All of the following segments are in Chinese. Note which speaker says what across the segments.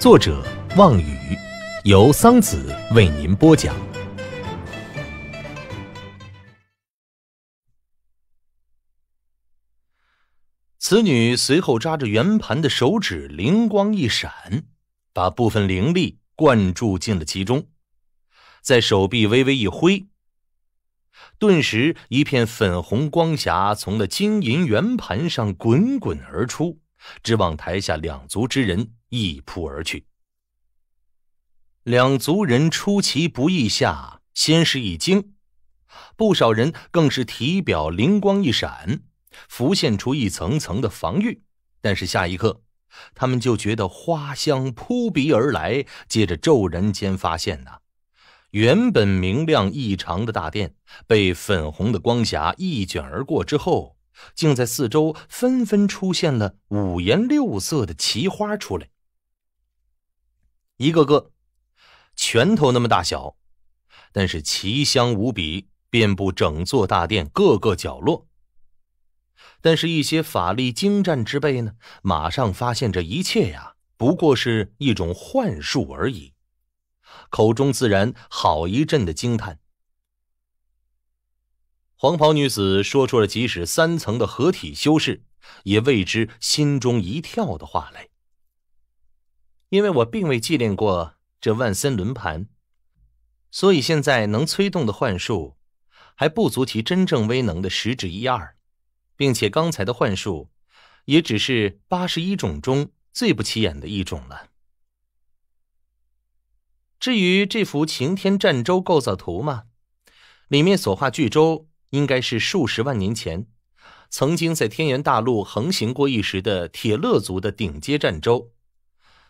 Speaker 1: 作者望雨，由桑子为您播讲。此女随后扎着圆盘的手指灵光一闪，把部分灵力灌注进了其中，在手臂微微一挥，顿时一片粉红光霞从那金银圆盘上滚滚而出。直往台下两族之人一扑而去，两族人出其不意下，先是一惊，不少人更是体表灵光一闪，浮现出一层层的防御。但是下一刻，他们就觉得花香扑鼻而来，接着骤然间发现呐，原本明亮异常的大殿被粉红的光霞一卷而过之后。竟在四周纷纷出现了五颜六色的奇花出来，一个个拳头那么大小，但是奇香无比，遍布整座大殿各个角落。但是，一些法力精湛之辈呢，马上发现这一切呀，不过是一种幻术而已，口中自然好一阵的惊叹。黄袍女子说出了即使三层的合体修士，也为之心中一跳的话来。因为我并未祭炼过这万森轮盘，所以现在能催动的幻术，还不足其真正威能的十之一二，并且刚才的幻术，也只是八十一种中最不起眼的一种了。至于这幅擎天战舟构造图嘛，里面所画巨舟。应该是数十万年前，曾经在天元大陆横行过一时的铁勒族的顶阶战舟。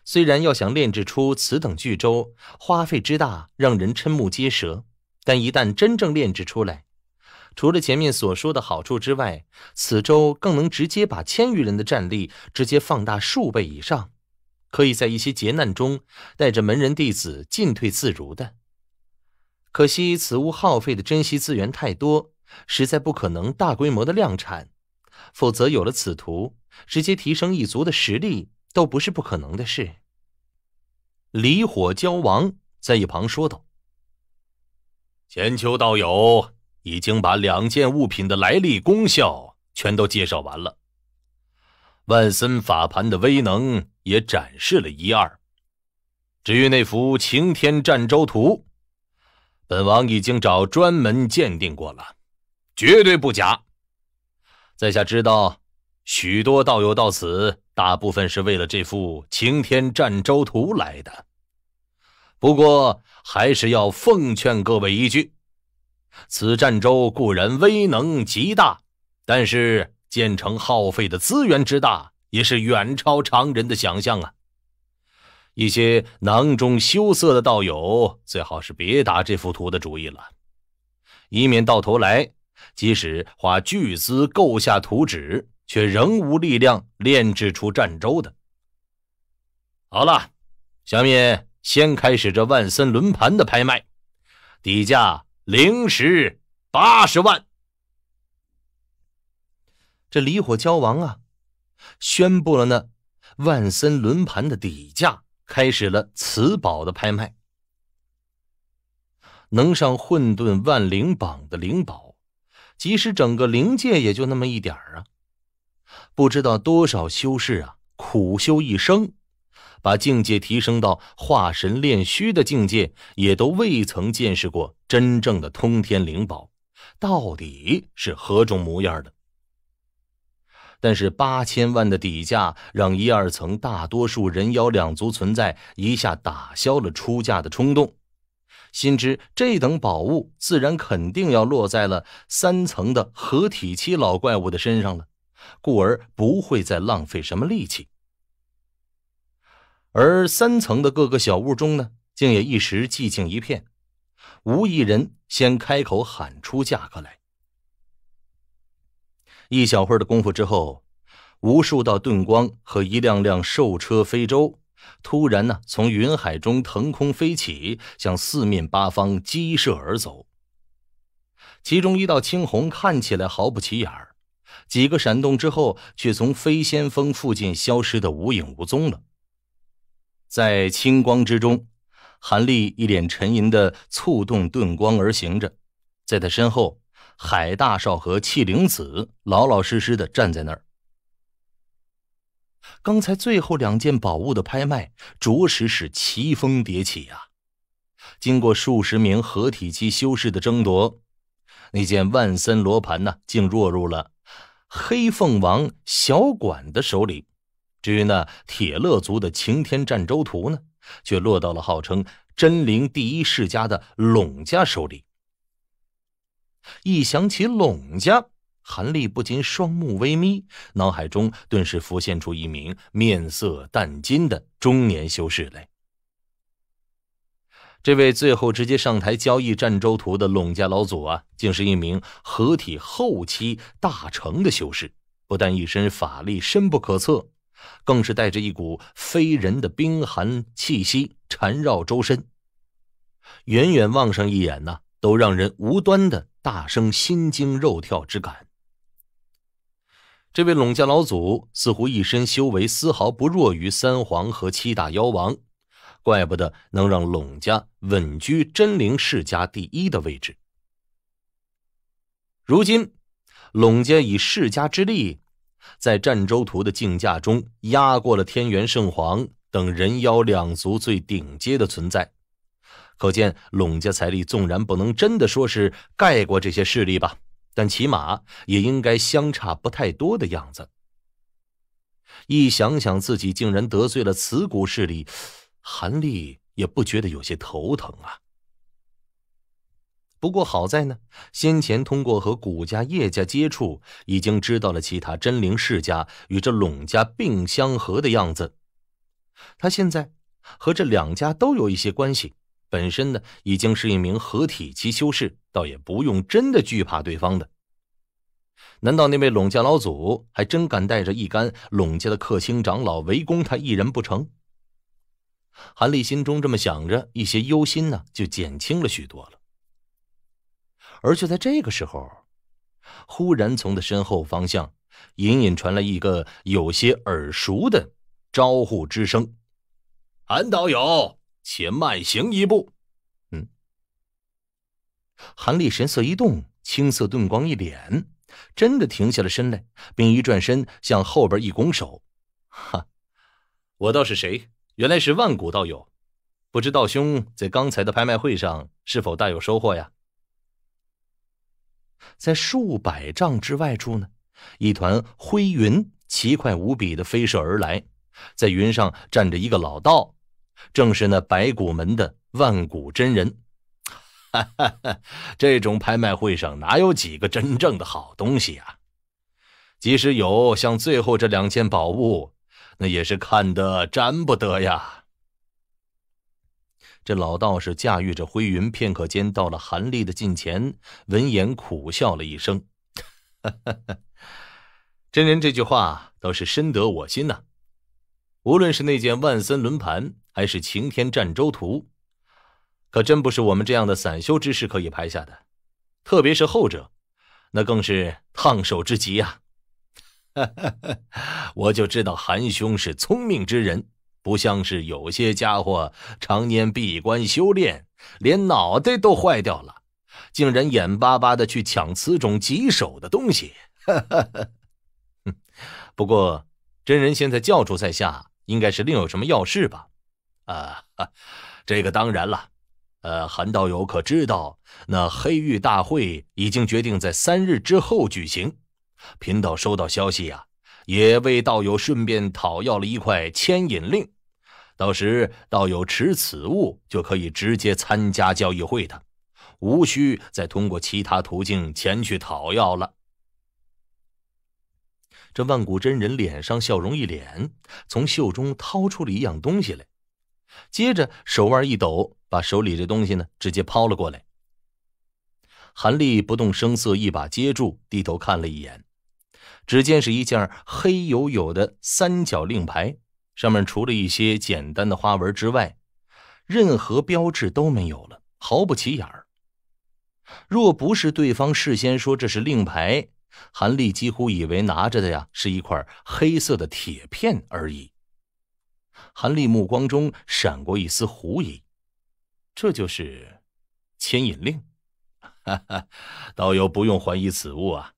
Speaker 1: 虽然要想炼制出此等巨舟，花费之大让人瞠目结舌，但一旦真正炼制出来，除了前面所说的好处之外，此舟更能直接把千余人的战力直接放大数倍以上，可以在一些劫难中带着门人弟子进退自如的。可惜此物耗费的珍惜资源太多。实在不可能大规模的量产，否则有了此图，直接提升一族的实力都不是不可能的事。离火蛟王在一旁说道：“千秋道友已经把两件物品的来历、功效全都介绍完了，万森法盘的威能也展示了一二。至于那幅擎天战舟图，本王已经找专门鉴定过了。”绝对不假，在下知道，许多道友到此，大部分是为了这幅《擎天战舟图》来的。不过，还是要奉劝各位一句：此战舟固然威能极大，但是建成耗费的资源之大，也是远超常人的想象啊！一些囊中羞涩的道友，最好是别打这幅图的主意了，以免到头来。即使花巨资购下图纸，却仍无力量炼制出战舟的。好了，下面先开始这万森轮盘的拍卖，底价零时八十万。这离火交王啊，宣布了呢，万森轮盘的底价，开始了此宝的拍卖。能上混沌万灵榜的灵宝。即使整个灵界也就那么一点儿啊，不知道多少修士啊苦修一生，把境界提升到化神炼虚的境界，也都未曾见识过真正的通天灵宝，到底是何种模样的。但是八千万的底价，让一二层大多数人妖两族存在一下打消了出价的冲动。心知这等宝物，自然肯定要落在了三层的合体期老怪物的身上了，故而不会再浪费什么力气。而三层的各个小屋中呢，竟也一时寂静一片，无一人先开口喊出价格来。一小会儿的功夫之后，无数道遁光和一辆辆兽车、飞舟。突然呢，从云海中腾空飞起，向四面八方激射而走。其中一道青虹看起来毫不起眼儿，几个闪动之后，却从飞仙峰附近消失的无影无踪了。在青光之中，韩立一脸沉吟的促动顿光而行着，在他身后，海大少和气灵子老老实实的站在那儿。刚才最后两件宝物的拍卖，着实是奇峰迭起呀！经过数十名合体期修士的争夺，那件万森罗盘呢，竟落入了黑凤王小管的手里；至于那铁勒族的擎天战舟图呢，却落到了号称真灵第一世家的陇家手里。一想起陇家，韩立不禁双目微眯，脑海中顿时浮现出一名面色淡金的中年修士来。这位最后直接上台交易战州图的陇家老祖啊，竟是一名合体后期大成的修士，不但一身法力深不可测，更是带着一股非人的冰寒气息缠绕周身。远远望上一眼呢，都让人无端的大生心惊肉跳之感。这位陇家老祖似乎一身修为丝毫不弱于三皇和七大妖王，怪不得能让陇家稳居真灵世家第一的位置。如今，陇家以世家之力，在战州图的竞价中压过了天元圣皇等人妖两族最顶尖的存在，可见陇家财力纵然不能真的说是盖过这些势力吧。但起码也应该相差不太多的样子。一想想自己竟然得罪了此古势力，韩立也不觉得有些头疼啊。不过好在呢，先前通过和古家、叶家接触，已经知道了其他真灵世家与这陇家并相合的样子。他现在和这两家都有一些关系。本身呢，已经是一名合体期修士，倒也不用真的惧怕对方的。难道那位陇家老祖还真敢带着一干陇家的客卿长老围攻他一人不成？韩立心中这么想着，一些忧心呢就减轻了许多了。而就在这个时候，忽然从他身后方向，隐隐传来一个有些耳熟的招呼之声：“韩道友。”且慢行一步，嗯。韩立神色一动，青色遁光一脸，真的停下了身来，并一转身向后边一拱手：“哈，我倒是谁？原来是万古道友。不知道兄在刚才的拍卖会上是否大有收获呀？”在数百丈之外处呢，一团灰云奇快无比的飞射而来，在云上站着一个老道。正是那白骨门的万古真人。这种拍卖会上哪有几个真正的好东西啊？即使有，像最后这两件宝物，那也是看得沾不得呀。这老道士驾驭着灰云，片刻间到了韩立的近前，闻言苦笑了一声：“ 真人这句话倒是深得我心呐。无论是那件万森轮盘。”还是晴天战舟图，可真不是我们这样的散修之士可以拍下的。特别是后者，那更是烫手之极啊！哈哈，我就知道韩兄是聪明之人，不像是有些家伙常年闭关修炼，连脑袋都坏掉了，竟然眼巴巴的去抢此种棘手的东西。不过，真人现在叫住在下，应该是另有什么要事吧？啊，这个当然了。呃，韩道友可知道？那黑玉大会已经决定在三日之后举行。贫道收到消息呀，也为道友顺便讨要了一块牵引令。到时道友持此物就可以直接参加交易会的，无需再通过其他途径前去讨要了。这万古真人脸上笑容一脸，从袖中掏出了一样东西来。接着，手腕一抖，把手里的这东西呢，直接抛了过来。韩立不动声色，一把接住，低头看了一眼，只见是一件黑黝黝的三角令牌，上面除了一些简单的花纹之外，任何标志都没有了，毫不起眼儿。若不是对方事先说这是令牌，韩立几乎以为拿着的呀是一块黑色的铁片而已。韩立目光中闪过一丝狐疑，这就是牵引令。道友不用怀疑此物啊！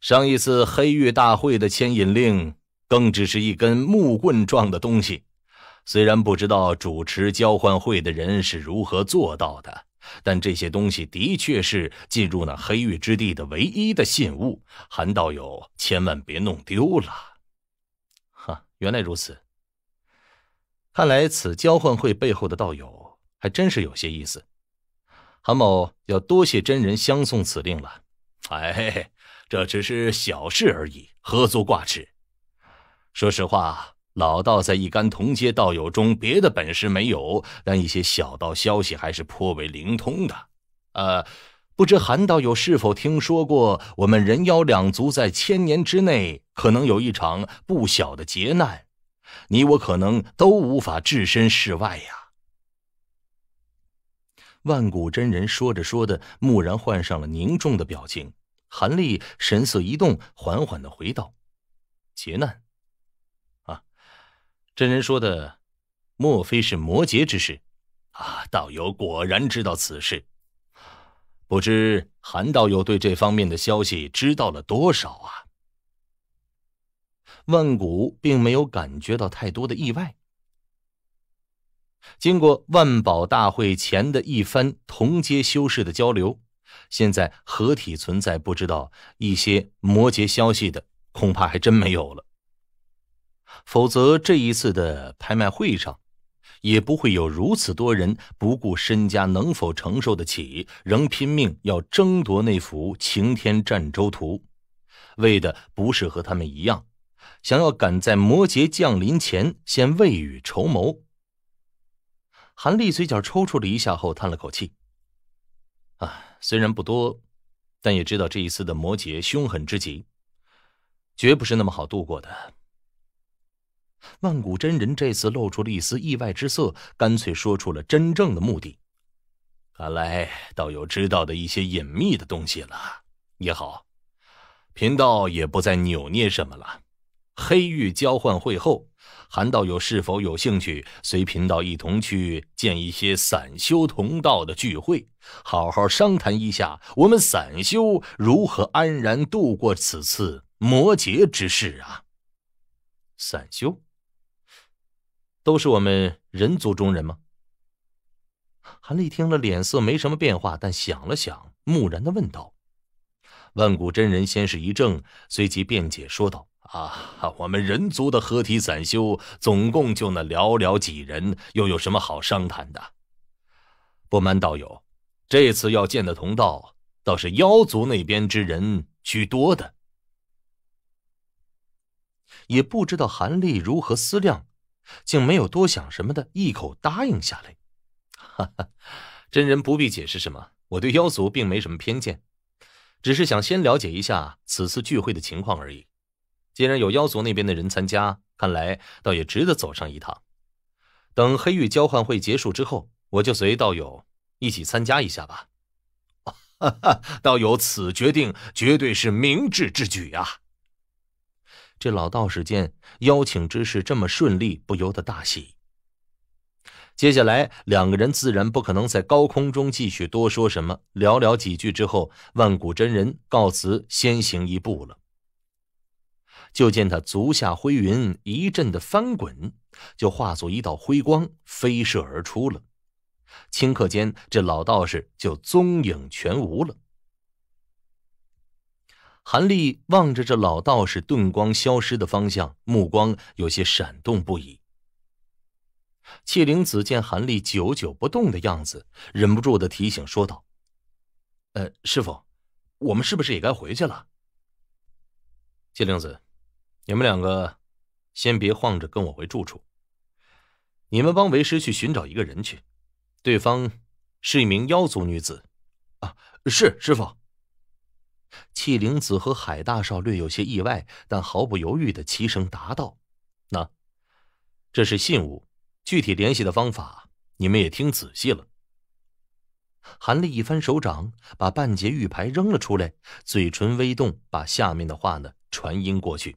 Speaker 1: 上一次黑狱大会的牵引令，更只是一根木棍状的东西。虽然不知道主持交换会的人是如何做到的，但这些东西的确是进入那黑狱之地的唯一的信物。韩道友千万别弄丢了。哈，原来如此。看来此交换会背后的道友还真是有些意思。韩某要多谢真人相送此令了。哎，这只是小事而已，何足挂齿。说实话，老道在一干同阶道友中，别的本事没有，但一些小道消息还是颇为灵通的。呃，不知韩道友是否听说过，我们人妖两族在千年之内可能有一场不小的劫难？你我可能都无法置身事外呀。万古真人说着说的，蓦然换上了凝重的表情。韩立神色一动，缓缓的回道：“劫难，啊，真人说的，莫非是魔劫之事？啊，道友果然知道此事。不知韩道友对这方面的消息知道了多少啊？”万古并没有感觉到太多的意外。经过万宝大会前的一番同阶修士的交流，现在合体存在不知道一些摩羯消息的，恐怕还真没有了。否则这一次的拍卖会上，也不会有如此多人不顾身家能否承受得起，仍拼命要争夺那幅《擎天战舟图》，为的不是和他们一样。想要赶在摩羯降临前先未雨绸缪。韩立嘴角抽搐了一下，后叹了口气。啊，虽然不多，但也知道这一次的摩羯凶狠之极，绝不是那么好度过的。万古真人这次露出了一丝意外之色，干脆说出了真正的目的。看来道友知道的一些隐秘的东西了，也好，贫道也不再扭捏什么了。黑玉交换会后，韩道友是否有兴趣随贫道一同去见一些散修同道的聚会，好好商谈一下我们散修如何安然度过此次魔劫之事啊？散修都是我们人族中人吗？韩立听了，脸色没什么变化，但想了想，木然的问道：“万古真人。”先是一怔，随即辩解说道。啊，我们人族的合体散修总共就那寥寥几人，又有什么好商谈的？不瞒道友，这次要见的同道倒是妖族那边之人居多的。也不知道韩立如何思量，竟没有多想什么的一口答应下来。哈哈，真人不必解释什么，我对妖族并没什么偏见，只是想先了解一下此次聚会的情况而已。既然有妖族那边的人参加，看来倒也值得走上一趟。等黑玉交换会结束之后，我就随道友一起参加一下吧。哈哈，道友此决定绝对是明智之举啊！这老道士见邀请之事这么顺利，不由得大喜。接下来两个人自然不可能在高空中继续多说什么，寥寥几句之后，万古真人告辞，先行一步了。就见他足下灰云一阵的翻滚，就化作一道灰光飞射而出了。顷刻间，这老道士就踪影全无了。韩立望着这老道士遁光消失的方向，目光有些闪动不已。气灵子见韩立久久不动的样子，忍不住的提醒说道：“呃，师傅，我们是不是也该回去了？”气灵子。你们两个，先别晃着，跟我回住处。你们帮为师去寻找一个人去，对方是一名妖族女子。啊，是师傅。气灵子和海大少略有些意外，但毫不犹豫的齐声答道：“那，这是信物，具体联系的方法，你们也听仔细了。”韩立一翻手掌，把半截玉牌扔了出来，嘴唇微动，把下面的话呢传音过去。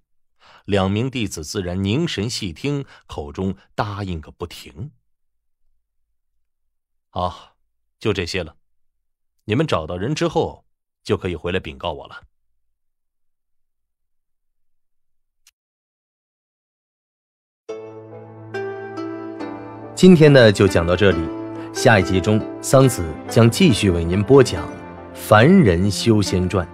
Speaker 1: 两名弟子自然凝神细听，口中答应个不停。好，就这些了。你们找到人之后，就可以回来禀告我了。今天呢，就讲到这里。下一集中，桑子将继续为您播讲《凡人修仙传》。